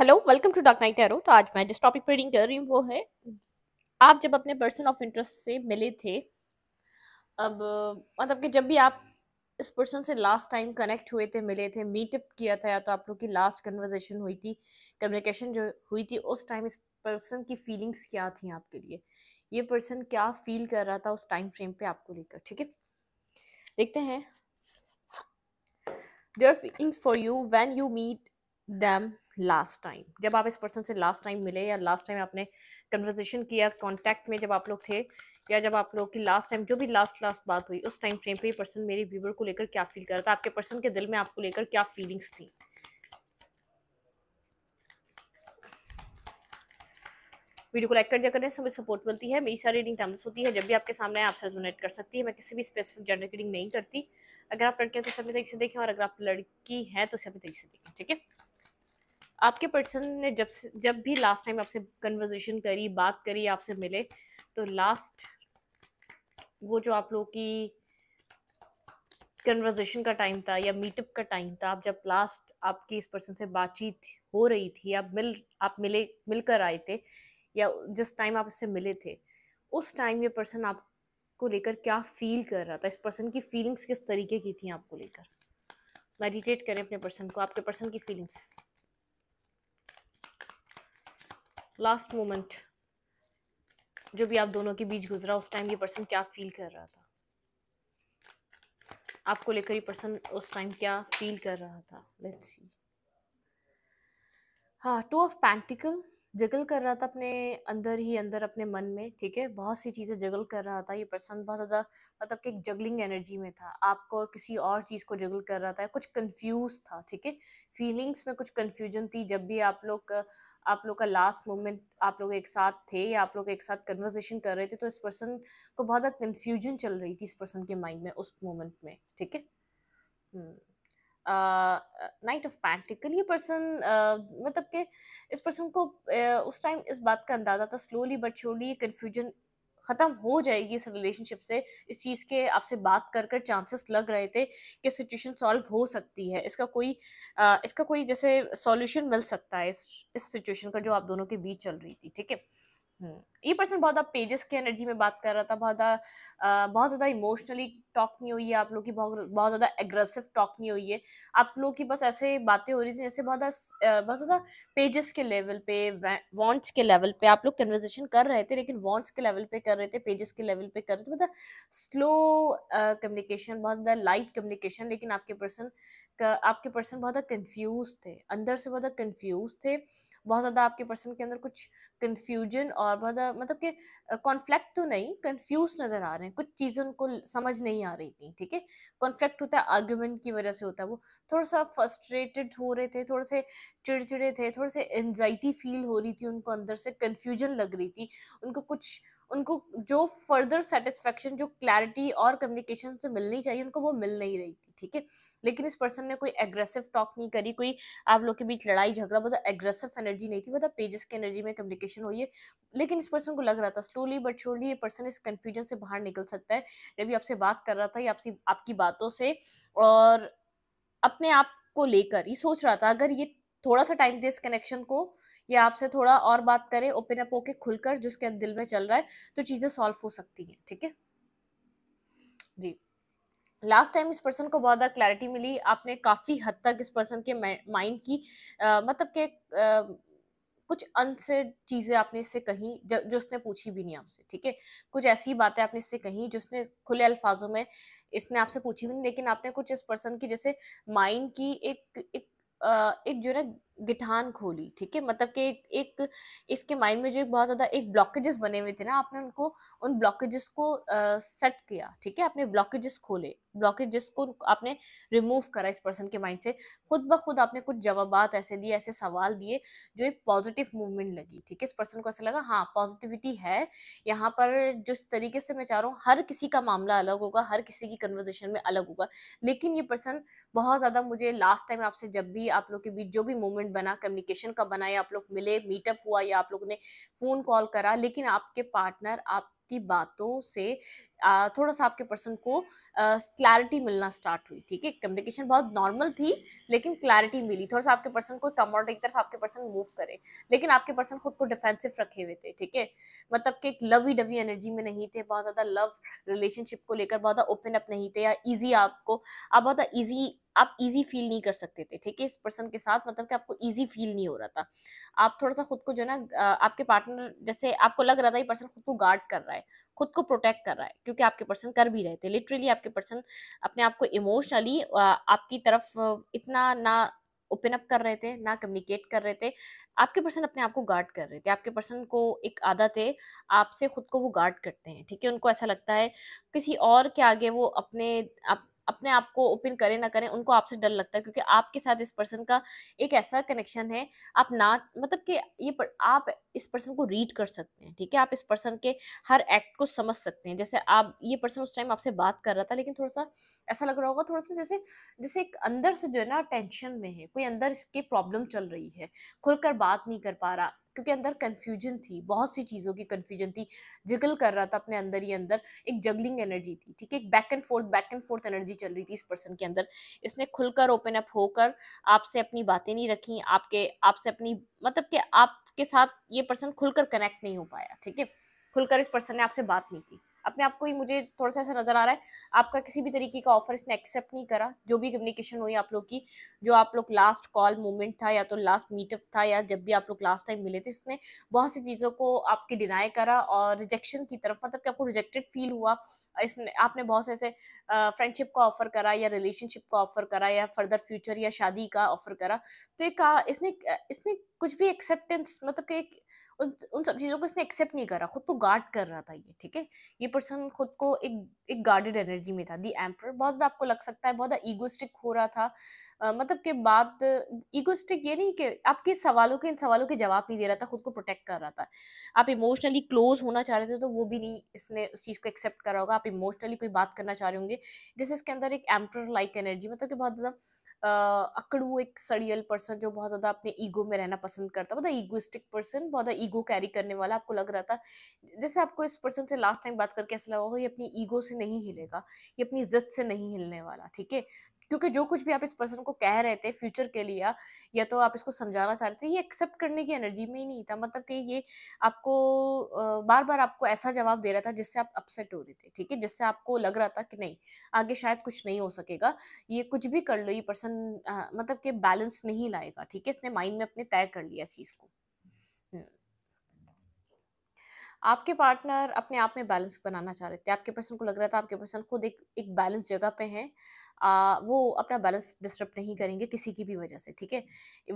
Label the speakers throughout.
Speaker 1: Hello welcome to dark night arrow तो आज मैं जिस टॉपिक पर रीडिंग कर रही हूँ वो है आप जब अपने पर्सन ऑफ इंटरेस्ट से मिले थे अब मतलब कि जब भी आप इस पर्सन से लास्ट टाइम कनेक्ट हुए थे मिले थे मीटअप किया था या तो आप लोग की लास्ट कन्वर्जेशन हुई थी कम्युनिकेशन जो हुई थी उस टाइम इस पर्सन की फीलिंग्स क्या थी आपके लिए ये पर्सन क्या फील कर रहा था उस टाइम फ्रेम पे आपको लेकर ठीक है देखते हैं their feelings for you when you meet them last time जब आप इस पर्सन से लास्ट टाइम मिले या लास्ट टाइम आपने कन्वर्जेशन किया कॉन्टैक्ट में जब आप लोग थे या जब आप लोग की लास्ट टाइम जो भी लास्ट लास्ट बात हुई उस टाइम फ्रेम पे पर्सन मेरे व्यूवर को लेकर क्या फील कर रहा था आपके पर्सन के दिल में आपको लेकर क्या फीलिंग्स थी वीडियो को लाइक कर दिया करें सब सपोर्ट मिलती है मेरी सारी रीडिंग टाइम्स होती है जब भी आपके सामने आप सर डोनेट कर सकती है मैं किसी भी स्पेसिफिक जेंडर की रीडिंग नहीं करती अगर आप लड़के हैं तो सभी तरीके से देखें और अगर आप लड़की हैं तो सभी तरीके से देखें ठीक है आपके पर्सन ने जब जब भी लास्ट टाइम आपसे कन्वर्जेशन करी बात करी आपसे मिले तो लास्ट वो जो आप लोगों की कन्वर्जेशन का टाइम था या मीटअप का टाइम था आप जब लास्ट आपकी इस पर्सन से बातचीत हो रही थी आप मिल आप मिले मिलकर आए थे या जिस टाइम आप इससे मिले थे उस टाइम ये पर्सन आपको लेकर क्या फील कर रहा था इस पर्सन की फीलिंग्स किस तरीके की थी आपको लेकर मेडिटेट करें अपने पर्सन को आपके पर्सन की फीलिंग्स लास्ट मोमेंट जो भी आप दोनों के बीच गुजरा उस टाइम ये पर्सन क्या फील कर रहा था आपको लेकर ये पर्सन उस टाइम क्या फील कर रहा था लेट्स सी हाँ टू ऑफ पैंटिकल जगल कर रहा था अपने अंदर ही अंदर अपने मन में ठीक है बहुत सी चीज़ें जगल कर रहा था ये पर्सन बहुत ज़्यादा मतलब कि जगलिंग एनर्जी में था आपको किसी और चीज़ को जगल कर रहा था कुछ कंफ्यूज था ठीक है फीलिंग्स में कुछ कंफ्यूजन थी जब भी आप लोग आप लोग का लास्ट मोमेंट आप लोग एक साथ थे या आप लोग एक साथ कन्वर्जेशन कर रहे थे तो इस पर्सन को बहुत ज़्यादा कन्फ्यूजन चल रही थी इस पर्सन के माइंड में उस मोमेंट में ठीक है हम्म। नाइट ऑफ पैंटिकल ये पर्सन मतलब कि इस पर्सन को उस टाइम इस बात का अंदाज़ा था स्लोली बट श्योरली ये कन्फ्यूजन ख़त्म हो जाएगी इस रिलेशनशिप से इस चीज़ के आपसे बात कर कर चांसेस लग रहे थे कि सिचुएशन सॉल्व हो सकती है इसका कोई आ, इसका कोई जैसे सॉल्यूशन मिल सकता है इस इस सिचुएशन का जो आप दोनों के बीच चल रही थी ठीक है हम्म। ये पर्सन बहुत ज्यादा पेजेस की एनर्जी में बात कर रहा था बहुत ज़्यादा बहुत ज़्यादा इमोशनली टॉक नहीं हुई है आप लोग की बहुत बहुत ज़्यादा एग्रेसिव टॉक नहीं हुई है आप लोग की बस ऐसे बातें हो रही थी जैसे बहुत बहुत ज़्यादा पेजेस के लेवल पे वॉन्ट्स के लेवल पे आप लोग कन्वर्जेशन कर रहे थे लेकिन वॉन्ट्स के लेवल पे कर रहे थे पेजेस के लेवल पे कर रहे थे मतलब स्लो कम्युनिकेशन बहुत ज़्यादा लाइट कम्युनिकेशन लेकिन आपके पर्सन आपके पर्सन बहुत ज़्यादा कन्फ्यूज थे अंदर से बहुत ज़्यादा कन्फ्यूज थे बहुत ज़्यादा आपके पर्सन के अंदर कुछ कन्फ्यूजन और बहुत ज़्यादा मतलब कि कॉन्फ्लिक्ट तो नहीं कन्फ्यूज नज़र आ रहे हैं कुछ चीज़ें उनको समझ नहीं आ रही थी ठीक है कॉन्फ्लिक्ट होता है आर्ग्यूमेंट की वजह से होता है वो थोड़ा सा फ्रस्ट्रेटेड हो रहे थे थोड़े से चिड़चिड़े थे थोड़े से एनजाइटी फील हो रही थी उनको अंदर से कन्फ्यूजन लग रही थी उनको कुछ उनको जो फर्दर सेटिस्फेक्शन जो क्लैरिटी और कम्युनिकेशन से मिलनी चाहिए उनको वो मिल नहीं रही थी ठीक है लेकिन इस पर्सन ने कोई एग्रेसिव टॉक नहीं करी कोई आप लोग के बीच लड़ाई झगड़ा मतलब एग्रेसिव एनर्जी नहीं थी मतलब पेजेस की एनर्जी में कम्युनिकेशन हुई है लेकिन इस पर्सन को लग रहा था स्लोली बट श्योरली ये पर्सन इस कन्फ्यूजन से बाहर निकल सकता है जब भी आपसे बात कर रहा था या आपसे आपकी बातों से और अपने आप को लेकर ये सोच रहा था अगर ये थोड़ा सा टाइम दे इस कनेक्शन को ये आपसे थोड़ा और बात करे ओपन अप होके खुलकर जिसके दिल में चल रहा है तो चीज़ें सॉल्व हो सकती हैं ठीक है जी लास्ट टाइम इस पर्सन को बहुत ज़्यादा क्लैरिटी मिली आपने काफ़ी हद तक इस पर्सन के माइंड की आ, मतलब के आ, कुछ अनसेड चीज़ें आपने इससे कही जो उसने पूछी भी नहीं आपसे ठीक है कुछ ऐसी बातें आपने इससे कही जो उसने खुले अल्फाजों में इसने आपसे पूछी भी नहीं लेकिन आपने कुछ इस पर्सन की जैसे माइंड की एक एक एक जो है गिठान खोली ठीक है मतलब कि एक, एक इसके माइंड में जो एक बहुत ज़्यादा एक ब्लॉकेजेस बने हुए थे ना आपने उनको उन ब्लॉकेजेस को आ, सेट किया ठीक है आपने ब्लॉकेजेस खोले ब्लॉकेजेस को आपने रिमूव करा इस पर्सन के माइंड से खुद ब खुद आपने कुछ जवाब ऐसे दिए ऐसे सवाल दिए जो एक पॉजिटिव मूवमेंट लगी ठीक है इस पर्सन को ऐसा लगा हाँ पॉजिटिविटी है यहाँ पर जिस तरीके से मैं चाह रहा हूँ हर किसी का मामला अलग होगा हर किसी की कन्वर्जेशन में अलग होगा लेकिन ये पर्सन बहुत ज़्यादा मुझे लास्ट टाइम आपसे जब भी आप लोग के बीच जो भी मूवमेंट इवेंट बना कम्युनिकेशन का बना या आप लोग मिले मीटअप हुआ या आप लोग ने फ़ोन कॉल करा लेकिन आपके पार्टनर आप की बातों से आ, थोड़ा सा आपके पर्सन को क्लैरिटी मिलना स्टार्ट हुई ठीक है कम्युनिकेशन बहुत नॉर्मल थी लेकिन क्लैरिटी मिली थोड़ा सा आपके पर्सन को कम और एक तरफ आपके पर्सन मूव करे लेकिन आपके पर्सन खुद को डिफेंसिव रखे हुए थे ठीक है मतलब कि एक लवी डवी एनर्जी में नहीं थे बहुत ज़्यादा लव रिलेशनशिप को लेकर बहुत ज़्यादा ओपन अप नहीं थे या ईजी आपको आप बहुत ईजी आप इजी फील नहीं कर सकते थे ठीक है इस पर्सन के साथ मतलब कि आपको इजी फील नहीं हो रहा था आप थोड़ा सा खुद को जो है ना आपके पार्टनर जैसे आपको लग रहा था ये पर्सन खुद को गार्ड कर रहा है खुद को प्रोटेक्ट कर रहा है क्योंकि आपके पर्सन कर भी रहे थे लिटरली आपके पर्सन अपने आप को इमोशनली आपकी तरफ इतना ना ओपन अप कर रहे थे ना कम्युनिकेट कर रहे थे आपके पर्सन अपने आप को गार्ड कर रहे थे आपके पर्सन को एक आदत है आपसे खुद को वो गार्ड करते हैं ठीक है उनको ऐसा लगता है किसी और के आगे वो अपने आप अपने आप को ओपन करें ना करें उनको आपसे डर लगता है क्योंकि आपके साथ इस पर्सन का एक ऐसा कनेक्शन है आप ना मतलब कि ये पर, आप इस पर्सन को रीड कर सकते हैं ठीक है आप इस पर्सन के हर एक्ट को समझ सकते हैं जैसे आप ये पर्सन उस टाइम आपसे बात कर रहा था लेकिन थोड़ा सा ऐसा लग रहा होगा थोड़ा सा जैसे जैसे एक अंदर से जो है ना टेंशन में है कोई अंदर इसके प्रॉब्लम चल रही है खुलकर बात नहीं कर पा रहा क्योंकि अंदर कन्फ्यूजन थी बहुत सी चीज़ों की कन्फ्यूजन थी जिगल कर रहा था अपने अंदर ही अंदर एक जगलिंग एनर्जी थी ठीक है एक back and forth back and forth energy चल रही थी इस पर्सन के अंदर इसने खुलकर ओपन अप होकर आपसे अपनी बातें नहीं रखी आपके आपसे अपनी मतलब कि आपके साथ ये पर्सन खुलकर कनेक्ट नहीं हो पाया ठीक है खुलकर इस पर्सन ने आपसे बात नहीं की अपने आप को ही मुझे थोड़ा सा ऐसा नज़र आ रहा है आपका किसी भी तरीके का ऑफर इसने एक्सेप्ट नहीं करा जो भी कम्युनिकेशन हुई आप लोग की जो आप लोग लास्ट कॉल मोमेंट था या तो लास्ट मीटअप था या जब भी आप लोग लास्ट टाइम मिले थे इसने बहुत सी चीज़ों को आपके डिनाई करा और रिजेक्शन की तरफ मतलब कि आपको रिजेक्टेड फील हुआ इसने आपने बहुत से ऐसे फ्रेंडशिप का ऑफर करा या रिलेशनशिप का ऑफर करा या फर्दर फ्यूचर या शादी का ऑफर करा तो एक इसने इसने कुछ भी एक्सेप्टेंस मतलब कि एक उन सब चीज़ों को इसने एक्सेप्ट नहीं करा खुद को गार्ड कर रहा था ये ठीक है ये पर्सन खुद को एक एक गार्डेड एनर्जी में था दी एम्पर बहुत ज़्यादा आपको लग सकता है बहुत ज़्यादा ईगोस्टिक हो रहा था आ, मतलब के बाद ईगोस्टिक ये नहीं कि आपके सवालों के इन सवालों के जवाब नहीं दे रहा था खुद को प्रोटेक्ट कर रहा था आप इमोशनली क्लोज होना चाह रहे थे तो वो भी नहीं इसने उस चीज़ को एक्सेप्ट करा होगा आप इमोशनली कोई बात करना चाह रहे होंगे जैसे इसके अंदर एक एम्पर लाइक एनर्जी मतलब कि बहुत ज़्यादा अकड़ू एक सड़ियल पर्सन जो बहुत ज़्यादा अपने ईगो में रहना पसंद करता बहुत ईगोइस्टिक पर्सन बहुत ज्यादा ईगो कैरी करने वाला आपको लग रहा था जैसे आपको इस पर्सन से लास्ट टाइम बात करके ऐसा लगा होगा ये अपनी ईगो से नहीं हिलेगा ये अपनी इज्जत से नहीं हिलने वाला ठीक है क्योंकि जो कुछ भी आप इस पर्सन को कह रहे थे फ्यूचर के लिए या तो आप इसको समझाना चाह रहे थे ये एक्सेप्ट करने की एनर्जी में ही नहीं था मतलब कि ये आपको बार बार आपको ऐसा जवाब दे रहा था जिससे आप अपसेट हो रहे थे ठीक है जिससे आपको लग रहा था कि नहीं आगे शायद कुछ नहीं हो सकेगा ये कुछ भी कर लो ये पर्सन मतलब कि बैलेंस नहीं लाएगा ठीक है इसने माइंड में अपने तय कर लिया इस चीज़ को हम्म। आपके पार्टनर अपने आप में बैलेंस बनाना चाह रहे थे आपके पर्सन को लग रहा था आपके पर्सन खुद एक एक बैलेंस जगह पे हैं आ, वो अपना बैलेंस डिस्टर्ब नहीं करेंगे किसी की भी वजह से ठीक है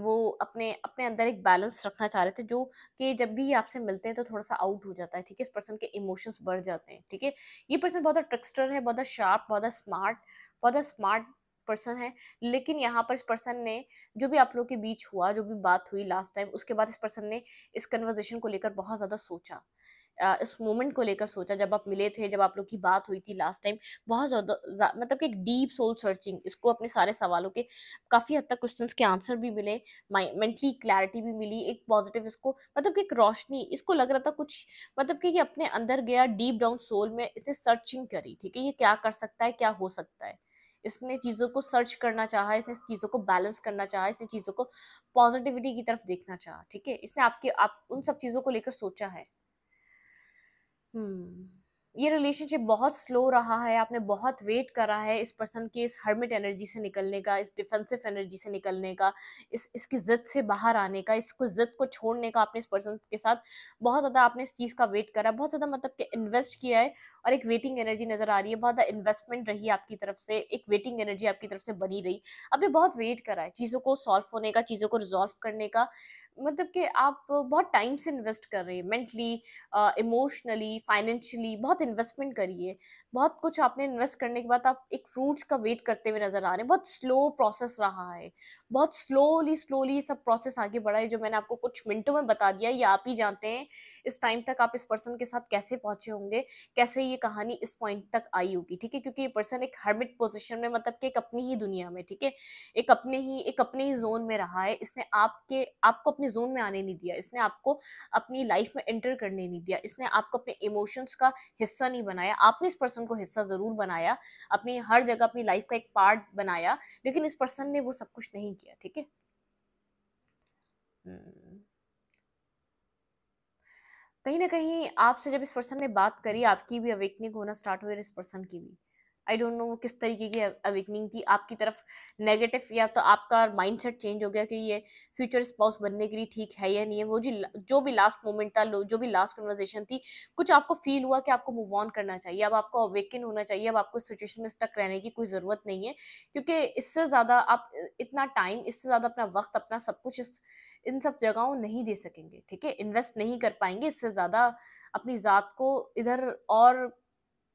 Speaker 1: वो अपने अपने अंदर एक बैलेंस रखना चाह रहे थे जो कि जब भी आपसे मिलते हैं तो थोड़ा सा आउट हो जाता है ठीक है इस पर्सन के इमोशंस बढ़ जाते हैं ठीक है ये पर्सन बहुत ट्रिक्स्टर है बहुत शार्प बहुत स्मार्ट बहुत स्मार्ट पर्सन है लेकिन यहाँ पर इस पर्सन ने जो भी आप लोग के बीच हुआ जो भी बात हुई लास्ट टाइम उसके बाद इस पर्सन ने इस कन्वर्जेशन को लेकर बहुत ज़्यादा सोचा इस मोमेंट को लेकर सोचा जब आप मिले थे जब आप लोग की बात हुई थी लास्ट टाइम बहुत ज़्यादा मतलब कि एक डीप सोल सर्चिंग इसको अपने सारे सवालों के काफ़ी हद तक क्वेश्चन के आंसर भी मिले मेंटली क्लैरिटी भी मिली एक पॉजिटिव इसको मतलब कि एक रोशनी इसको लग रहा था कुछ मतलब कि ये अपने अंदर गया डीप डाउन सोल में इसने सर्चिंग करी ठीक है ये क्या कर सकता है क्या हो सकता है इसने चीज़ों को सर्च करना चाहा इसने चीज़ों को बैलेंस करना चाहा इसने चीज़ों को पॉजिटिविटी की तरफ देखना चाहा ठीक है इसने आपके आप उन सब चीज़ों को लेकर सोचा है 嗯。ये रिलेशनशिप बहुत स्लो रहा है आपने बहुत वेट करा है इस पर्सन के इस हर्मिट एनर्जी से निकलने का इस डिफेंसिव एनर्जी से निकलने का इस इसकी ज़िद से बाहर आने का इसको ज़िद को छोड़ने का आपने इस पर्सन के साथ बहुत ज़्यादा आपने इस चीज़ का वेट करा बहुत ज़्यादा मतलब कि इन्वेस्ट किया है और एक वेटिंग एनर्जी नज़र आ रही है बहुत ज़्यादा इन्वेस्टमेंट रही आपकी तरफ से एक वेटिंग एनर्जी आपकी तरफ से बनी रही आपने बहुत वेट करा है चीज़ों को सॉल्व होने का चीज़ों को रिजॉल्व करने का मतलब कि आप बहुत टाइम से इन्वेस्ट कर रहे हैं मेंटली इमोशनली फाइनेंशियली बहुत इन्वेस्टमेंट करिए बहुत कुछ आपने इन्वेस्ट करने के बाद आप एक फ्रूट्स का वेट करते हुए नज़र आ रहे हैं बहुत स्लो प्रोसेस रहा है बहुत स्लोली स्लोली सब प्रोसेस आगे बढ़ा है जो मैंने आपको कुछ मिनटों में बता दिया ये आप ही जानते हैं इस टाइम तक आप इस पर्सन के साथ कैसे पहुंचे होंगे कैसे ये कहानी इस पॉइंट तक आई होगी ठीक है क्योंकि ये पर्सन एक हर्मिट पोजिशन में मतलब कि एक अपनी ही दुनिया में ठीक है एक अपने ही एक अपने ही जोन में रहा है इसने आपके आपको अपने जोन में आने नहीं दिया इसने आपको अपनी लाइफ में एंटर करने नहीं दिया इसने आपको अपने इमोशंस का हिस्सा हिस्सा नहीं बनाया आपने इस पर्सन को हिस्सा ज़रूर बनाया अपनी हर जगह अपनी लाइफ का एक पार्ट बनाया लेकिन इस पर्सन ने वो सब कुछ नहीं किया ठीक है हम्म। कहीं ना कहीं आपसे जब इस पर्सन ने बात करी आपकी भी अवेकनिंग होना स्टार्ट हुई इस पर्सन की भी आई डोंट नो वो किस तरीके की अवेकनिंग की आपकी तरफ नेगेटिव या तो आपका माइंडसेट चेंज हो गया कि ये फ्यूचर स्पाउस बनने के लिए ठीक है या नहीं है वो जी जो भी लास्ट मोमेंट था जो भी लास्ट कन्वर्जेशन थी कुछ आपको फील हुआ कि आपको मूव ऑन करना चाहिए अब आपको अवेकन होना चाहिए अब आपको सिचुएशन में स्टक रहने की कोई ज़रूरत नहीं है क्योंकि इससे ज़्यादा आप इतना टाइम इससे ज़्यादा अपना वक्त अपना सब कुछ इस इन सब जगहों नहीं दे सकेंगे ठीक है इन्वेस्ट नहीं कर पाएंगे इससे ज़्यादा अपनी ज़ात को इधर और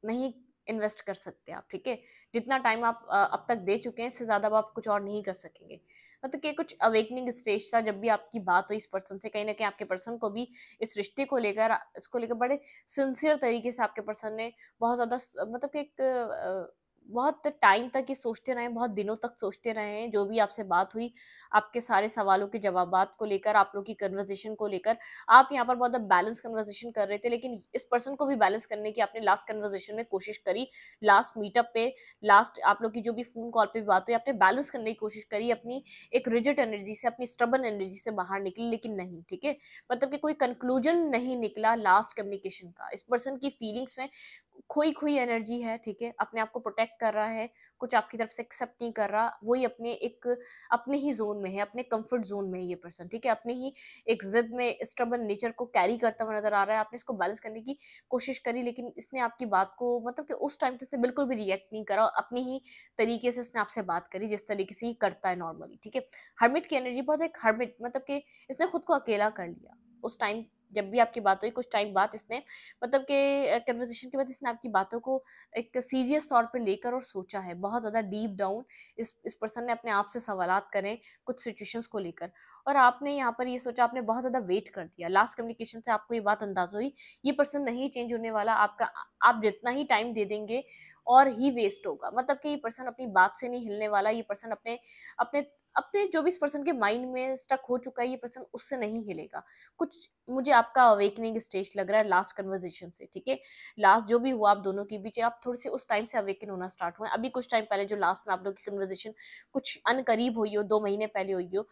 Speaker 1: नहीं इन्वेस्ट कर सकते हैं आप ठीक है जितना टाइम आप अब तक दे चुके हैं इससे ज़्यादा आप कुछ और नहीं कर सकेंगे मतलब कि कुछ अवेकनिंग स्टेज था जब भी आपकी बात हुई इस पर्सन से कहीं ना कहीं आपके पर्सन को भी इस रिश्ते को लेकर इसको लेकर बड़े सिंसियर तरीके से आपके पर्सन ने बहुत ज़्यादा मतलब कि एक बहुत टाइम तक ये सोचते रहे बहुत दिनों तक सोचते रहे हैं जो भी आपसे बात हुई आपके सारे सवालों के जवाब को लेकर आप लोग की कन्वर्जेशन को लेकर आप यहाँ पर बहुत बैलेंस कन्वर्जेशन कर रहे थे लेकिन इस पर्सन को भी बैलेंस करने की आपने लास्ट कन्वर्जेशन में कोशिश करी लास्ट मीटअप पे लास्ट आप लोग की जो भी फोन कॉल पर बात हुई आपने बैलेंस करने की कोशिश करी अपनी एक रिजिट एनर्जी से अपनी स्ट्रबन एनर्जी से बाहर निकली लेकिन नहीं ठीक है मतलब कि कोई कंक्लूजन नहीं निकला लास्ट कम्युनिकेशन का इस पर्सन की फीलिंग्स में खोई खोई एनर्जी है ठीक है अपने आप को प्रोटेक्ट रिजेक्ट कर रहा है कुछ आपकी तरफ से एक्सेप्ट नहीं कर रहा वही अपने एक अपने ही जोन में है अपने कंफर्ट जोन में है ये पर्सन ठीक है अपने ही एक जिद में स्ट्रबल नेचर को कैरी करता हुआ नजर आ रहा है आपने इसको बैलेंस करने की कोशिश करी लेकिन इसने आपकी बात को मतलब कि उस टाइम तो इसने बिल्कुल भी रिएक्ट नहीं करा अपने ही तरीके से इसने आपसे बात करी जिस तरीके से ये करता है नॉर्मली ठीक है हर्मिट की एनर्जी बहुत एक हर्मिट मतलब कि इसने खुद को अकेला कर लिया उस टाइम जब भी आपकी बात हुई कुछ टाइम बाद इसने मतलब कि कन्वर्जेशन के बाद इसने आपकी बातों को एक सीरियस तौर पे लेकर और सोचा है बहुत ज़्यादा डीप डाउन इस इस पर्सन ने अपने आप से सवाल करें कुछ सिचुएशंस को लेकर और आपने यहाँ पर ये सोचा आपने बहुत ज़्यादा वेट कर दिया लास्ट कम्युनिकेशन से आपको ये बात अंदाज हुई ये पर्सन नहीं चेंज होने वाला आपका आप जितना ही टाइम दे देंगे और ही वेस्ट होगा मतलब कि ये पर्सन अपनी बात से नहीं हिलने वाला ये पर्सन अपने अपने अपने जो भी इस पर्सन के माइंड में स्टक हो चुका है ये पर्सन उससे नहीं हिलेगा कुछ मुझे आपका अवेकनिंग स्टेज लग रहा है लास्ट कन्वर्जेशन से ठीक है लास्ट जो भी हुआ आप दोनों के बीच आप थोड़े से उस टाइम से अवेकन होना स्टार्ट हुआ अभी कुछ टाइम पहले जो लास्ट में आप लोग की कन्वर्जेशन कुछ अनकरीब हुई हो दो महीने पहले हुई हो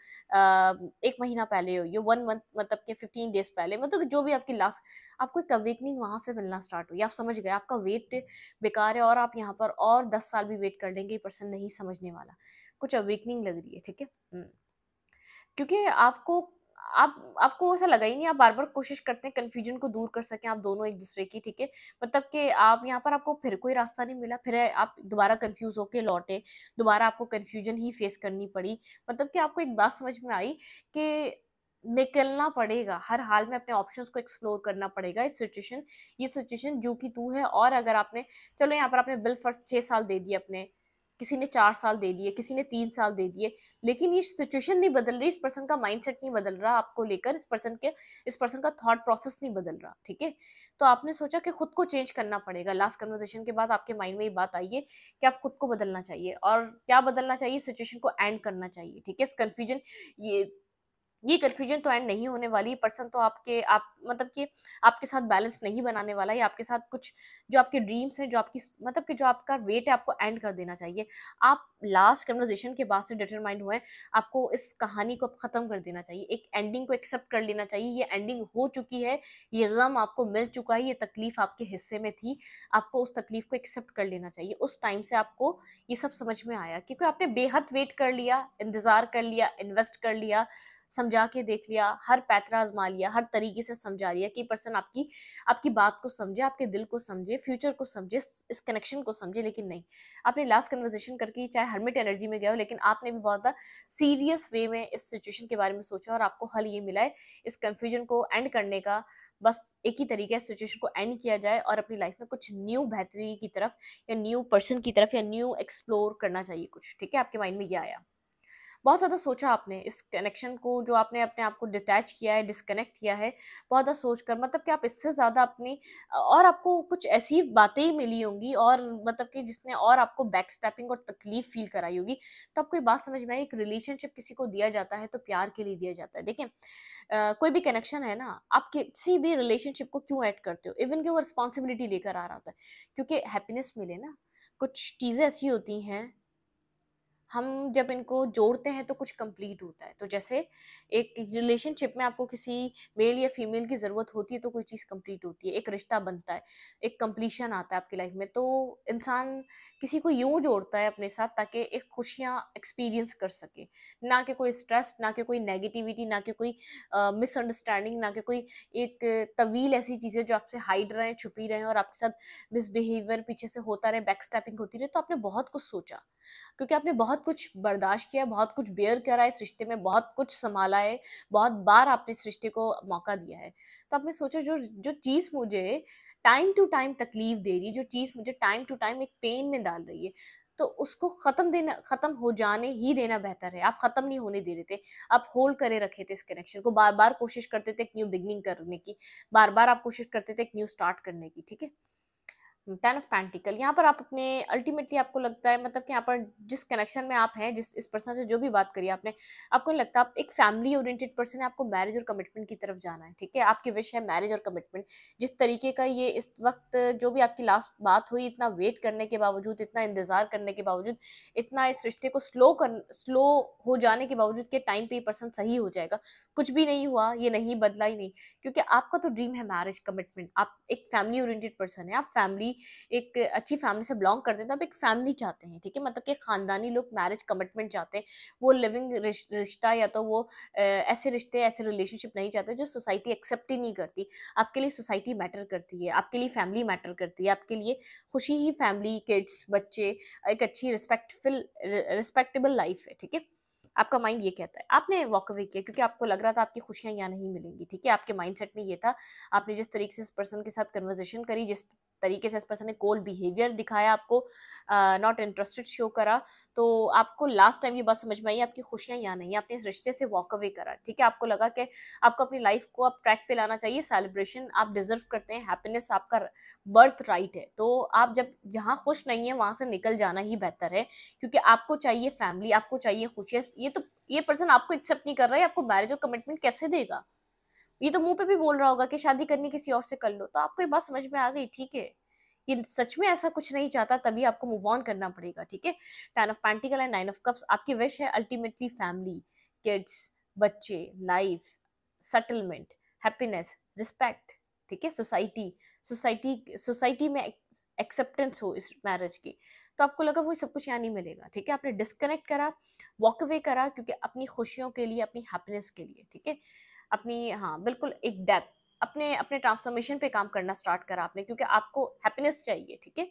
Speaker 1: एक महीना पहले हुई हो वन मंथ मतलब के फिफ्टीन डेज पहले मतलब जो भी आपकी लास्ट आपको एक अवेकनिंग वहाँ से मिलना स्टार्ट हुई आप समझ गए आपका वेट बेकार है और आप यहाँ पर और दस साल भी वेट कर लेंगे ये पर्सन नहीं समझने वाला कुछ अवेकनिंग लग रही है ठीक है हम्म। क्योंकि आपको आप आपको ऐसा लगा ही नहीं आप बार बार कोशिश करते हैं कन्फ्यूजन को दूर कर सकें आप दोनों एक दूसरे की ठीक है मतलब कि आप यहाँ पर आपको फिर कोई रास्ता नहीं मिला फिर आप दोबारा कंफ्यूज होके लौटे दोबारा आपको कन्फ्यूजन ही फेस करनी पड़ी मतलब कि आपको एक बात समझ में आई कि निकलना पड़ेगा हर हाल में अपने ऑप्शंस को एक्सप्लोर करना पड़ेगा इस सिचुएशन ये सिचुएशन जो कि तू है और अगर आपने चलो यहाँ पर आपने बिल फर्स्ट छः साल दे दिए अपने किसी ने चार साल दे दिए किसी ने तीन साल दे दिए लेकिन ये सिचुएशन नहीं बदल रही इस पर्सन का माइंडसेट नहीं बदल रहा आपको लेकर इस पर्सन के इस पर्सन का थॉट प्रोसेस नहीं बदल रहा ठीक है तो आपने सोचा कि खुद को चेंज करना पड़ेगा लास्ट कन्वर्जेशन के बाद आपके माइंड में ये बात आई है कि आप खुद को बदलना चाहिए और क्या बदलना चाहिए सिचुएशन को एंड करना चाहिए ठीक है इस कन्फ्यूजन ये ये कन्फ्यूजन तो एंड नहीं होने वाली पर्सन तो आपके आप मतलब कि आपके साथ बैलेंस नहीं बनाने वाला या आपके साथ कुछ जो आपके ड्रीम्स हैं जो आपकी मतलब कि जो आपका वेट है आपको एंड कर देना चाहिए आप लास्ट कन्वर्जेशन के बाद से डिटरमाइंड हुए आपको इस कहानी को ख़त्म कर देना चाहिए एक एंडिंग को एक्सेप्ट कर लेना चाहिए ये एंडिंग हो चुकी है ये गम आपको मिल चुका है ये तकलीफ़ आपके हिस्से में थी आपको उस तकलीफ़ को एक्सेप्ट कर लेना चाहिए उस टाइम से आपको ये सब समझ में आया क्योंकि आपने बेहद वेट कर लिया इंतज़ार कर लिया इन्वेस्ट कर लिया समझा के देख लिया हर पैतरा आजमा लिया हर तरीके से समझा लिया कि पर्सन आपकी आपकी बात को समझे आपके दिल को समझे फ्यूचर को समझे इस कनेक्शन को समझे लेकिन नहीं आपने लास्ट कन्वर्जेशन करके चाहे हरमिट एनर्जी में गए हो लेकिन आपने भी बहुत सीरियस वे में इस सिचुएशन के बारे में सोचा और आपको हल ये मिला है इस कन्फ्यूजन को एंड करने का बस एक ही तरीका है सिचुएशन को एंड किया जाए और अपनी लाइफ में कुछ न्यू बेहतरी की तरफ या न्यू पर्सन की तरफ या न्यू एक्सप्लोर करना चाहिए कुछ ठीक है आपके माइंड में ये आया बहुत ज़्यादा सोचा आपने इस कनेक्शन को जो आपने अपने आप को डिटैच किया है डिसकनेक्ट किया है बहुत ज़्यादा सोच कर मतलब कि आप इससे ज़्यादा अपनी और आपको कुछ ऐसी बातें ही मिली होंगी और मतलब कि जिसने और आपको बैक स्टैपिंग और तकलीफ फील कराई होगी तो आपको ये बात समझ में आई एक रिलेशनशिप किसी को दिया जाता है तो प्यार के लिए दिया जाता है देखें कोई भी कनेक्शन है ना आप किसी भी रिलेशनशिप को क्यों ऐड करते हो इवन कि वो रिस्पॉन्सिबिलिटी लेकर आ रहा होता है क्योंकि हैप्पीनेस मिले ना कुछ चीज़ें ऐसी होती हैं हम जब इनको जोड़ते हैं तो कुछ कंप्लीट होता है तो जैसे एक रिलेशनशिप में आपको किसी मेल या फीमेल की ज़रूरत होती है तो कोई चीज़ कंप्लीट होती है एक रिश्ता बनता है एक कंप्लीशन आता है आपकी लाइफ में तो इंसान किसी को यूँ जोड़ता है अपने साथ ताकि एक खुशियाँ एक्सपीरियंस कर सके ना कि कोई स्ट्रेस ना कि कोई नेगेटिविटी ना कि कोई मिसअंडरस्टैंडिंग ना कि कोई एक तवील ऐसी चीज़ें जो आपसे हाइड रहे हैं छुपी रहे हैं और आपके साथ मिसबिहेवियर पीछे से होता रहे बैक स्टैपिंग होती रहे तो आपने बहुत कुछ सोचा क्योंकि आपने बहुत कुछ बर्दाश्त किया बहुत कुछ बेयर करा है इस रिश्ते में बहुत कुछ संभाला है बहुत बार आपने इस रिश्ते को मौका दिया है तो आपने सोचा जो जो चीज़ मुझे टाइम टू टाइम तकलीफ दे रही है जो चीज़ मुझे टाइम टू टाइम एक पेन में डाल रही है तो उसको ख़त्म देना ख़त्म हो जाने ही देना बेहतर है आप ख़त्म नहीं होने दे रहे थे आप होल्ड करे रखे थे इस कनेक्शन को बार बार कोशिश करते थे एक न्यू बिगनिंग करने की बार बार आप कोशिश करते थे एक न्यू स्टार्ट करने की ठीक है टेन ऑफ पैंटिकल यहाँ पर आप अपने अल्टीमेटली आपको लगता है मतलब कि यहाँ पर जिस कनेक्शन में आप हैं जिस इस पर्सन से जो भी बात करी आपने आपको नहीं लगता आप एक फैमिली ओरिएंटेड पर्सन है आपको मैरिज और कमिटमेंट की तरफ जाना है ठीक है आपकी विश है मैरिज और कमिटमेंट जिस तरीके का ये इस वक्त जो भी आपकी लास्ट बात हुई इतना वेट करने के बावजूद इतना इंतज़ार करने के बावजूद इतना इस रिश्ते को स्लो कर स्लो हो जाने के बावजूद के टाइम पर ये पर्सन सही हो जाएगा कुछ भी नहीं हुआ ये नहीं बदला ही नहीं क्योंकि आपका तो ड्रीम है मैरिज कमिटमेंट आप एक फैमिली ओरिएंटेड पर्सन है आप फैमिली एक अच्छी फैमिली से बिलोंग करते हैं तो आप एक फैमिली चाहते हैं ठीक है मतलब कि ख़ानदानी लोग मैरिज कमिटमेंट चाहते हैं वो लिविंग रिश्ता या तो वो ऐसे रिश्ते ऐसे रिलेशनशिप नहीं चाहते जो सोसाइटी एक्सेप्ट ही नहीं करती आपके लिए सोसाइटी मैटर करती है आपके लिए फैमिली मैटर करती है आपके लिए खुशी ही फैमिली किड्स बच्चे एक अच्छी रिस्पेक्टफुल रिस्पेक्टेबल लाइफ है ठीक है आपका माइंड ये कहता है आपने वॉक अवे किया क्योंकि आपको लग रहा था आपकी खुशियाँ यहाँ नहीं मिलेंगी ठीक है आपके माइंडसेट में ये था आपने जिस तरीके से इस पर्सन के साथ कन्वर्जेशन करी जिस तरीके से इस पर्सन ने कोल्ड बिहेवियर दिखाया आपको नॉट इंटरेस्टेड शो करा तो आपको लास्ट टाइम ये बात समझ में आई आपकी खुशियाँ या नहीं आपने इस रिश्ते से वॉक अवे करा ठीक है आपको लगा कि आपको अपनी लाइफ को आप ट्रैक पे लाना चाहिए सेलिब्रेशन आप डिजर्व करते हैं हैप्पीनेस आपका बर्थ राइट है तो आप जब जहाँ खुश नहीं है वहाँ से निकल जाना ही बेहतर है क्योंकि आपको चाहिए फैमिली आपको चाहिए खुशियाँ ये तो ये पर्सन आपको एक्सेप्ट नहीं कर रहा है आपको मैरिज और कमिटमेंट कैसे देगा ये तो मुंह पे भी बोल रहा होगा कि शादी करनी किसी और से कर लो तो आपको ये बात समझ में आ गई ठीक है ये सच में ऐसा कुछ नहीं चाहता तभी आपको मूव ऑन करना पड़ेगा ठीक है ten of pentacles and nine of cups आपकी विश है अल्टीमेटली फैमिली किड्स बच्चे लाइफ सेटलमेंट हैप्पीनेस रिस्पेक्ट ठीक है सोसाइटी सोसाइटी सोसाइटी में एक्सेप्टेंस हो इस मैरिज की तो आपको लगा वो सब कुछ यहाँ नहीं मिलेगा ठीक है आपने डिस्कनेक्ट करा वॉक अवे करा क्योंकि अपनी खुशियों के लिए अपनी हैप्पीनेस के लिए ठीक है अपनी हाँ बिल्कुल एक डेप्थ अपने अपने ट्रांसफॉर्मेशन पे काम करना स्टार्ट करा आपने क्योंकि आपको हैप्पीनेस चाहिए ठीक है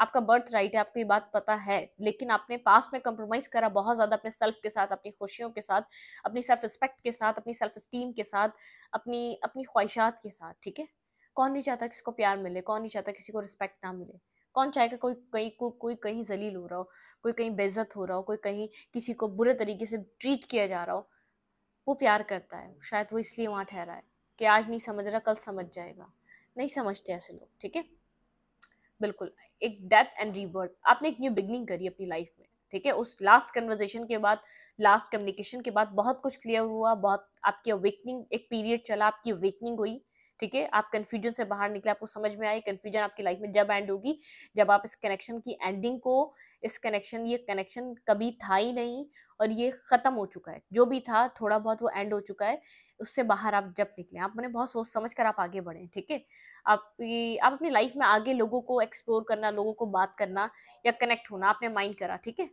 Speaker 1: आपका बर्थ राइट है आपको ये बात पता है लेकिन आपने पास्ट में कंप्रोमाइज़ करा बहुत ज़्यादा अपने सेल्फ के साथ अपनी खुशियों के साथ अपनी सेल्फ रिस्पेक्ट के साथ अपनी सेल्फ स्टीम के साथ अपनी अपनी ख्वाहिशात के साथ ठीक है कौन नहीं चाहता किसी को प्यार मिले कौन नहीं चाहता किसी को रिस्पेक्ट ना मिले कौन चाहेगा कोई कहीं को, कोई कहीं जलील हो रहा हो कोई कहीं बेजत हो रहा हो कोई कहीं किसी को बुरे तरीके से ट्रीट किया जा रहा हो वो प्यार करता है शायद वो इसलिए वहाँ ठहरा है कि आज नहीं समझ रहा कल समझ जाएगा नहीं समझते ऐसे लोग ठीक है बिल्कुल एक डेथ एंड रीबर्थ आपने एक न्यू बिगनिंग करी अपनी लाइफ में ठीक है उस लास्ट कन्वर्जेशन के बाद लास्ट कम्युनिकेशन के बाद बहुत कुछ क्लियर हुआ बहुत आपकी अवेकनिंग एक पीरियड चला आपकी अवेकनिंग हुई ठीक है आप कन्फ्यूजन से बाहर निकले आपको समझ में आए कन्फ्यूजन आपकी लाइफ में जब एंड होगी जब आप इस कनेक्शन की एंडिंग को इस कनेक्शन ये कनेक्शन कभी था ही नहीं और ये ख़त्म हो चुका है जो भी था थोड़ा बहुत वो एंड हो चुका है उससे बाहर आप जब निकले आप मैंने बहुत सोच समझ कर आप आगे बढ़ें ठीक है आप आप अपनी लाइफ में आगे लोगों को एक्सप्लोर करना लोगों को बात करना या कनेक्ट होना आपने माइंड करा ठीक है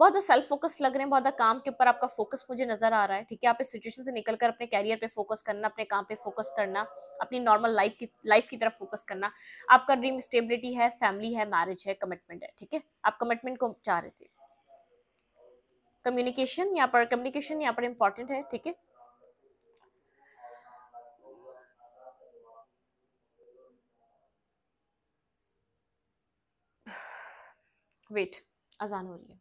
Speaker 1: बहुत सेल्फ फोकस लग रहे हैं बहुत काम के ऊपर आपका फोकस मुझे नजर आ रहा है ठीक है आप इस सिचुएशन से निकलकर अपने कैरियर पे फोकस करना अपने काम पे फोकस करना अपनी नॉर्मल लाइफ की लाइफ की तरफ फोकस करना आपका ड्रीम स्टेबिलिटी है फैमिली है मैरिज है कमिटमेंट है ठीक है आप कमिटमेंट को चाह रहे थे कम्युनिकेशन यहाँ पर कम्युनिकेशन यहाँ पर इंपॉर्टेंट है ठीक है वेट अजान हो रही है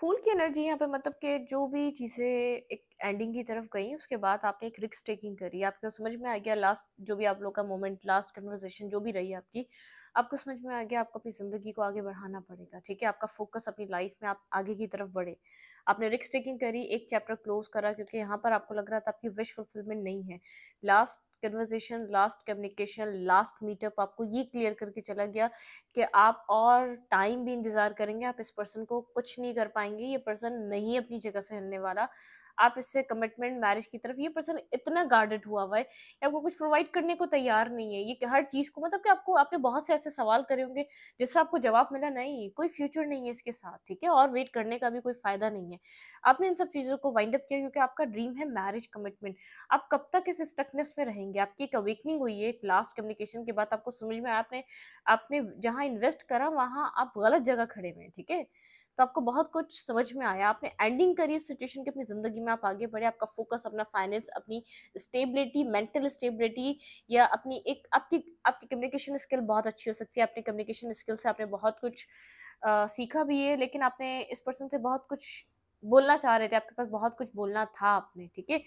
Speaker 1: फूल की एनर्जी यहाँ पे मतलब कि जो भी चीज़ें एक एंडिंग की तरफ गई उसके बाद आपने एक रिक्स टेकिंग करी आपको समझ में आ गया लास्ट जो भी आप लोग का मोमेंट लास्ट कन्वर्जेशन जो भी रही आपकी आपको समझ में आ गया आपको अपनी ज़िंदगी को आगे बढ़ाना पड़ेगा ठीक है आपका फोकस अपनी लाइफ में आप आगे की तरफ बढ़े आपने रिक्स टेकिंग करी एक चैप्टर क्लोज करा क्योंकि यहाँ पर आपको लग रहा था आपकी विश फुलफिलमेंट नहीं है last conversation last communication last meetup आपको ये क्लियर करके चला गया कि आप और टाइम भी इंतज़ार करेंगे आप इस पर्सन को कुछ नहीं कर पाएंगे ये पर्सन नहीं अपनी जगह से हिलने वाला आप इससे कमिटमेंट मैरिज की तरफ ये पर्सन इतना गार्डेड हुआ हुआ है आपको कुछ प्रोवाइड करने को तैयार नहीं है ये हर चीज़ को मतलब कि आपको आपने बहुत से ऐसे सवाल करे होंगे जिससे आपको जवाब मिला नहीं कोई फ्यूचर नहीं है इसके साथ ठीक है और वेट करने का भी कोई फ़ायदा नहीं है आपने इन सब चीज़ों को वाइंड अप किया क्योंकि आपका ड्रीम है मैरिज कमिटमेंट आप कब तक इस स्टकनेस में रहेंगे आपकी एक अवेकनिंग हुई है एक लास्ट कम्युनिकेशन के बाद आपको समझ में आपने आपने जहाँ इन्वेस्ट करा वहाँ आप गलत जगह खड़े हुए हैं ठीक है तो आपको बहुत कुछ समझ में आया आपने एंडिंग करी उस सिचुएशन की अपनी ज़िंदगी में आप आगे बढ़े आपका फोकस अपना फाइनेंस अपनी स्टेबिलिटी मेंटल स्टेबिलिटी या अपनी एक आपकी आपकी कम्युनिकेशन स्किल बहुत अच्छी हो सकती है अपने कम्युनिकेशन स्किल से आपने बहुत कुछ आ, सीखा भी है लेकिन आपने इस पर्सन से बहुत कुछ बोलना चाह रहे थे आपके पास बहुत कुछ बोलना था आपने ठीक है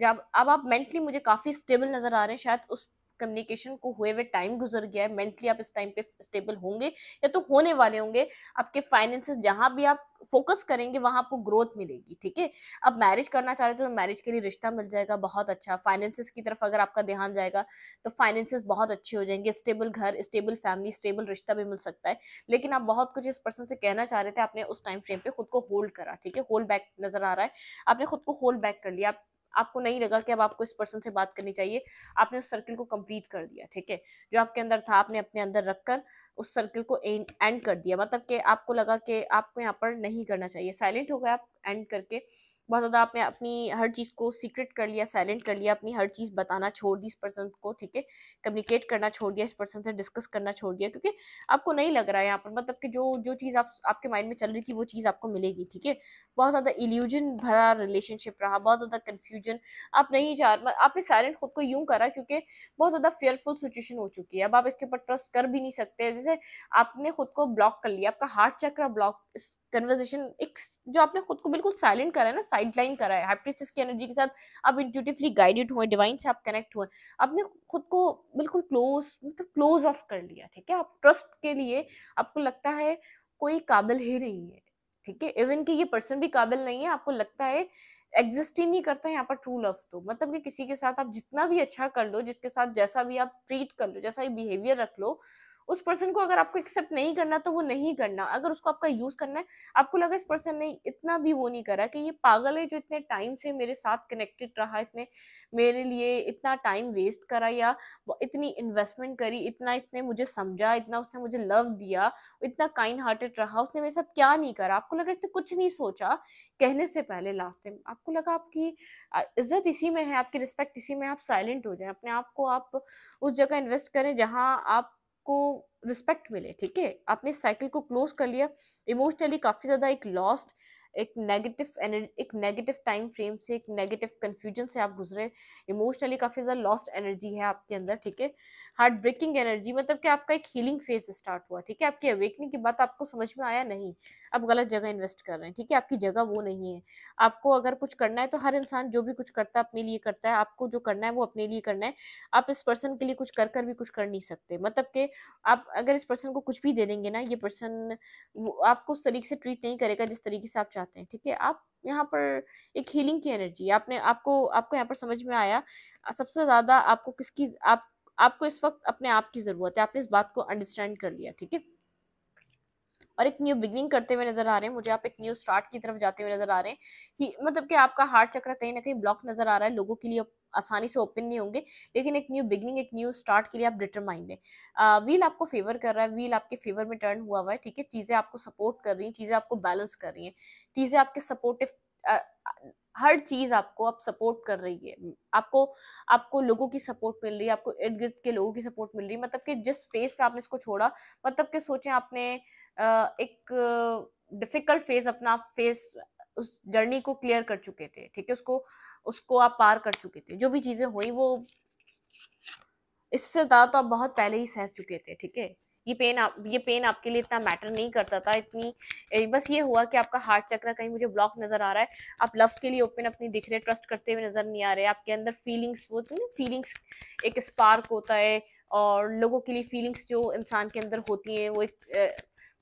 Speaker 1: जब अब आप मेंटली मुझे काफ़ी स्टेबल नज़र आ रहे हैं शायद उस कम्युनिकेशन को हुए हुए टाइम गुजर गया है मेंटली आप इस टाइम पे स्टेबल होंगे या तो होने वाले होंगे आपके फाइनेंसेस जहां भी आप फोकस करेंगे वहां आपको ग्रोथ मिलेगी ठीक है अब मैरिज करना चाह रहे हो तो मैरिज के लिए रिश्ता मिल जाएगा बहुत अच्छा फाइनेंसेस की तरफ अगर आपका ध्यान जाएगा तो फाइनेंसेस बहुत अच्छे हो जाएंगे स्टेबल घर स्टेबल फैमिली स्टेबल रिश्ता भी मिल सकता है लेकिन आप बहुत कुछ इस पर्सन से कहना चाह रहे थे आपने उस टाइम फ्रेम पे खुद को होल्ड करा ठीक है होल्ड बैक नजर आ रहा है आपने खुद को होल्ड बैक कर लिया आप आपको नहीं लगा कि अब आपको इस पर्सन से बात करनी चाहिए आपने उस सर्किल को कंप्लीट कर दिया ठीक है जो आपके अंदर था आपने अपने अंदर रखकर उस सर्किल को एंड कर दिया मतलब कि आपको लगा कि आपको यहाँ पर नहीं करना चाहिए साइलेंट हो गए आप एंड करके बहुत ज़्यादा आपने अपनी हर चीज़ को सीक्रेट कर लिया साइलेंट कर लिया अपनी हर चीज़ बताना छोड़ दी इस पर्सन को ठीक है कम्युनिकेट करना छोड़ दिया इस पर्सन से डिस्कस करना छोड़ दिया क्योंकि आपको नहीं लग रहा है यहाँ पर मतलब कि जो जो चीज़ आप आपके माइंड में चल रही थी वो चीज़ आपको मिलेगी ठीक है बहुत ज़्यादा इल्यूजन भरा रिलेशनशिप रहा बहुत ज़्यादा कन्फ्यूजन आप नहीं जा रहा मतलब आपने साइलेंट खुद को यूँ करा क्योंकि बहुत ज़्यादा फेयरफुल सिचुएशन हो चुकी है अब आप इसके ऊपर ट्रस्ट कर भी नहीं सकते जैसे आपने खुद को ब्लॉक कर लिया आपका हार्ट चक्र ब्लॉक कन्वर्जेशन एक जो आपने खुद को बिल्कुल साइलेंट करा है ना साइड लाइन करा है हाइप्रिस की एनर्जी के साथ आप इंटूटिवली गाइडेड हुए डिवाइन से आप कनेक्ट हुए आपने खुद को बिल्कुल क्लोज मतलब क्लोज ऑफ कर लिया ठीक है आप ट्रस्ट के लिए आपको लगता है कोई काबिल ही नहीं है ठीक है इवन कि ये पर्सन भी काबिल नहीं है आपको लगता है एग्जिस्ट ही नहीं करता है यहाँ पर ट्रू लव तो मतलब कि किसी के साथ आप जितना भी अच्छा कर लो जिसके साथ जैसा भी आप ट्रीट कर लो जैसा भी बिहेवियर रख लो उस पर्सन को अगर आपको एक्सेप्ट नहीं करना तो वो नहीं करना अगर उसको आपका यूज करना है आपको लगा इस पर्सन ने इतना भी वो नहीं करा कि ये पागल है जो इतने टाइम से मेरे साथ कनेक्टेड रहा इतने मेरे लिए इतना टाइम वेस्ट करा या इतनी इन्वेस्टमेंट करी इतना इसने मुझे समझा इतना उसने मुझे लव दिया इतना काइंड हार्टेड रहा उसने मेरे साथ क्या नहीं करा आपको लगा इसने कुछ नहीं सोचा कहने से पहले लास्ट टाइम आपको लगा आपकी इज्जत इसी में है आपकी रिस्पेक्ट इसी में आप साइलेंट हो जाए अपने आप को आप उस जगह इन्वेस्ट करें जहाँ आप को रिस्पेक्ट मिले ठीक है आपने साइकिल को क्लोज कर लिया इमोशनली काफ़ी ज़्यादा एक लॉस्ट एक नेगेटिव एनर्जी एक नेगेटिव टाइम फ्रेम से एक नेगेटिव कन्फ्यूजन से आप गुजरे इमोशनली काफ़ी ज़्यादा लॉस्ट एनर्जी है आपके अंदर ठीक है हार्ट ब्रेकिंग एनर्जी मतलब कि आपका एक हीलिंग फेज स्टार्ट हुआ ठीक है आपकी अवेकनिंग की बात आपको समझ में आया नहीं आप गलत जगह इन्वेस्ट कर रहे हैं ठीक है आपकी जगह वो नहीं है आपको अगर कुछ करना है तो हर इंसान जो भी कुछ करता है अपने लिए करता है आपको जो करना है वो अपने लिए करना है आप इस पर्सन के लिए कुछ कर कर भी कुछ कर नहीं सकते मतलब कि आप अगर इस पर्सन को कुछ भी दे देंगे ना ये पर्सन आपको उस तरीके से ट्रीट नहीं करेगा जिस तरीके से आप चाहते चाहते हैं ठीक है आप यहाँ पर एक हीलिंग की एनर्जी आपने आपको आपको यहाँ पर समझ में आया सबसे ज़्यादा आपको किसकी आप आपको इस वक्त अपने आप की ज़रूरत है आपने इस बात को अंडरस्टैंड कर लिया ठीक है और एक न्यू बिगनिंग करते हुए नजर आ रहे हैं मुझे आप एक न्यू स्टार्ट की तरफ जाते हुए नजर आ रहे हैं कि मतलब कि आपका हार्ट चक्र कहीं ना कहीं ब्लॉक नजर आ रहा है लोगों के लिए आसानी से ओपन नहीं होंगे लेकिन एक न्यू बिगनिंग एक न्यू स्टार्ट के लिए आप डिटरमाइंड है व्हील आपको फेवर कर रहा है व्हील आपके फेवर में टर्न हुआ हुआ है ठीक है चीज़ें आपको सपोर्ट कर रही हैं चीज़ें आपको बैलेंस कर रही हैं चीज़ें आपके सपोर्टिव हर चीज आपको अब सपोर्ट कर रही है आपको आपको लोगों की सपोर्ट मिल रही है आपको इर्द गिर्द के लोगों की सपोर्ट मिल रही है मतलब कि जिस फेज पे आपने इसको छोड़ा मतलब कि सोचें आपने एक डिफिकल्ट फेज अपना फेस उस जर्नी को क्लियर कर चुके थे ठीक है उसको उसको आप पार कर चुके थे जो भी चीज़ें हुई वो इससे ज़्यादा तो आप बहुत पहले ही सह चुके थे ठीक है ये पेन आप ये पेन आपके लिए इतना मैटर नहीं करता था इतनी बस ये हुआ कि आपका हार्ट चक्र कहीं मुझे ब्लॉक नज़र आ रहा है आप लव के लिए ओपन अपनी दिख रहे ट्रस्ट करते हुए नज़र नहीं आ रहे आपके अंदर फीलिंग्स वो तो ना फीलिंग्स एक स्पार्क होता है और लोगों के लिए फीलिंग्स जो इंसान के अंदर होती हैं वो एक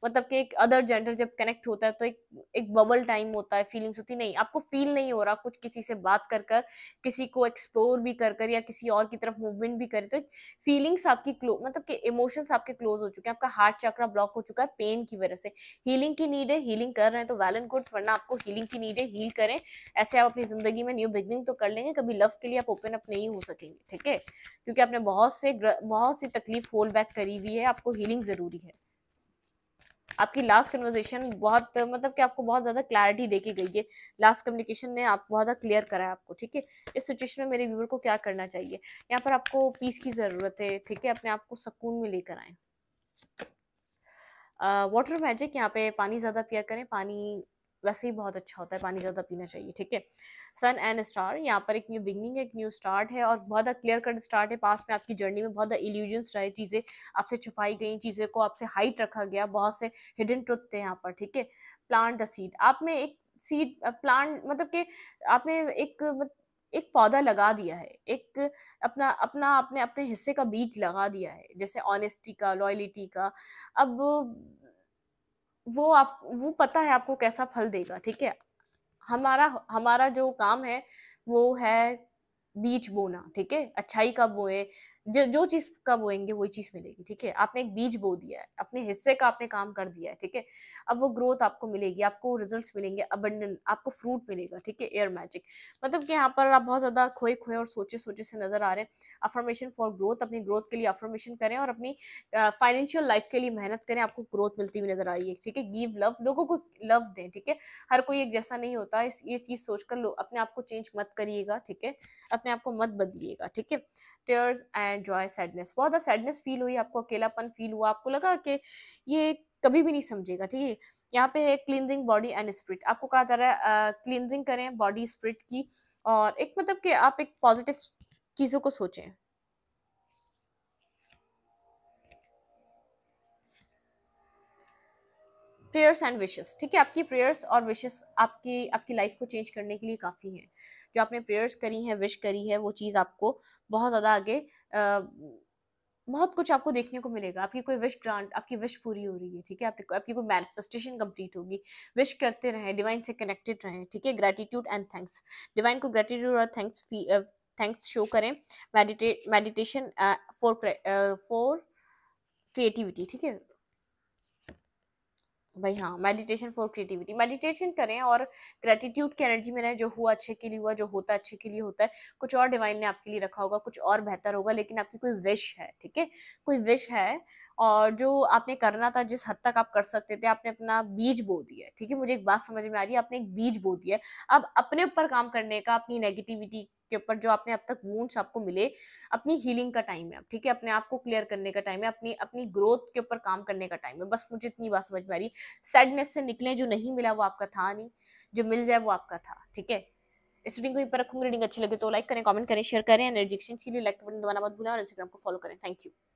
Speaker 1: मतलब कि एक अदर जेंडर जब कनेक्ट होता है तो एक एक बबल टाइम होता है फीलिंग्स होती नहीं आपको फील नहीं हो रहा कुछ किसी से बात कर कर किसी को एक्सप्लोर भी कर कर या किसी और की तरफ मूवमेंट भी करे तो एक फीलिंग्स आपकी क्लोज मतलब कि इमोशंस आपके क्लोज हो चुके हैं आपका हार्ट चक्रा ब्लॉक हो चुका है पेन की वजह से हीलिंग की नीड है हीलिंग कर रहे हैं तो वेल एंड गुड वरना आपको हीलिंग की नीड है हील करें ऐसे आप अपनी जिंदगी में न्यू बिगनिंग तो कर लेंगे कभी लव के लिए आप ओपन अप नहीं हो सकेंगे ठीक है क्योंकि आपने बहुत से बहुत सी तकलीफ होल्ड बैक करी हुई है आपको हीलिंग जरूरी है आपकी लास्ट कन्वर्जेशन बहुत मतलब कि आपको बहुत ज़्यादा क्लैरिटी देखी गई है लास्ट कम्युनिकेशन ने आप बहुत ज़्यादा क्लियर करा है आपको ठीक है इस सिचुएशन में मेरे व्यूवर को क्या करना चाहिए यहाँ पर आपको पीस की ज़रूरत है ठीक है अपने आप को सुकून में लेकर आए वाटर मैजिक यहाँ पे पानी ज़्यादा पिया करें पानी वैसे ही बहुत अच्छा होता है पानी ज़्यादा पीना चाहिए ठीक है सन एंड स्टार यहाँ पर एक न्यू बिगनिंग है एक न्यू स्टार्ट है और बहुत क्लियर कट स्टार्ट है पास में आपकी जर्नी में बहुत इल्यूजन्स रहे चीज़ें आपसे छुपाई गई चीज़ें को आपसे हाइट रखा गया बहुत से हिडन ट्रुथ थे यहाँ पर ठीक है प्लांट द सीड आप में एक सीड प्लांट मतलब कि आपने एक एक पौधा लगा दिया है एक अपना अपना आपने अपने हिस्से का बीज लगा दिया है जैसे ऑनेस्टी का लॉयलिटी का अब वो आप वो पता है आपको कैसा फल देगा ठीक है हमारा हमारा जो काम है वो है बीज बोना ठीक है अच्छाई का बोए जो जो चीज का बोएंगे वही चीज मिलेगी ठीक है आपने एक बीज बो दिया है अपने हिस्से का आपने काम कर दिया है ठीक है अब वो ग्रोथ आपको मिलेगी आपको रिजल्ट्स मिलेंगे अबंडन आपको फ्रूट मिलेगा ठीक है एयर मैजिक मतलब कि यहाँ पर आप बहुत ज़्यादा खोए खोए और सोचे सोचे से नजर आ रहे हैं अफॉर्मेशन फॉर ग्रोथ अपनी ग्रोथ के लिए अफॉर्मेशन करें और अपनी फाइनेंशियल लाइफ के लिए मेहनत करें आपको ग्रोथ मिलती हुई नजर आ रही है ठीक है गिव लव लोगों को लव दें ठीक है हर कोई एक जैसा नहीं होता इस ये चीज़ सोचकर अपने आप को चेंज मत करिएगा ठीक है अपने आप को मत बदलिएगा ठीक है टेयर्स एंड जॉय सैडनेस बहुत ज़्यादा सैडनेस फील हुई आपको अकेलापन फील हुआ आपको लगा कि ये कभी भी नहीं समझेगा ठीक है यहाँ पे है क्लिनजिंग बॉडी एंड स्पिरिट आपको कहा जा रहा है क्लिनजिंग करें बॉडी स्पिरिट की और एक मतलब कि आप एक पॉजिटिव चीज़ों को सोचें प्रेयर्स एंड विशेस ठीक है आपकी प्रेयर्स और विशेस आपकी आपकी लाइफ को चेंज करने के लिए काफ़ी हैं जो आपने प्रेयर्स करी हैं विश करी है वो चीज़ आपको बहुत ज़्यादा आगे बहुत कुछ आपको देखने को मिलेगा आपकी कोई विश ग्रांट आपकी विश पूरी हो रही है ठीक है आपकी आपकी कोई मैनिफेस्टेशन कंप्लीट होगी विश करते रहें डिवाइन से कनेक्टेड रहें ठीक है ग्रेटिट्यूड एंड थैंक्स डिवाइन को ग्रेटिट्यूड और थैंक्स थैंक्स शो करें मेडिटेशन फॉर फॉर क्रिएटिविटी ठीक है भाई हाँ मेडिटेशन फॉर क्रिएटिविटी मेडिटेशन करें और ग्रेटिट्यूड की एनर्जी में रहें जो हुआ अच्छे के लिए हुआ जो होता अच्छे के लिए होता है कुछ और डिवाइन ने आपके लिए रखा होगा कुछ और बेहतर होगा लेकिन आपकी कोई विश है ठीक है कोई विश है और जो आपने करना था जिस हद तक आप कर सकते थे आपने अपना बीज बो दिया ठीक है मुझे एक बात समझ में आ रही है आपने एक बीज बो दिया अब अपने ऊपर काम करने का अपनी नेगेटिविटी के ऊपर जो आपने अब तक वूंड्स आपको मिले अपनी हीलिंग का टाइम है ठीक है अपने आप को क्लियर करने का टाइम है अपनी अपनी ग्रोथ के ऊपर काम करने का टाइम है बस मुझे इतनी बात समझ में आ रही सैडनेस से निकले जो नहीं मिला वो आपका था नहीं जो मिल जाए वो आपका था ठीक है इस रीडिंग को यहीं पर रखूंगी रीडिंग अच्छी लगे तो लाइक करें कमेंट करें शेयर करें एनर्जी एक्सचेंज के लिए लाइक बटन दबाना मत भूलें और इंस्टाग्राम को फॉलो करें थैंक यू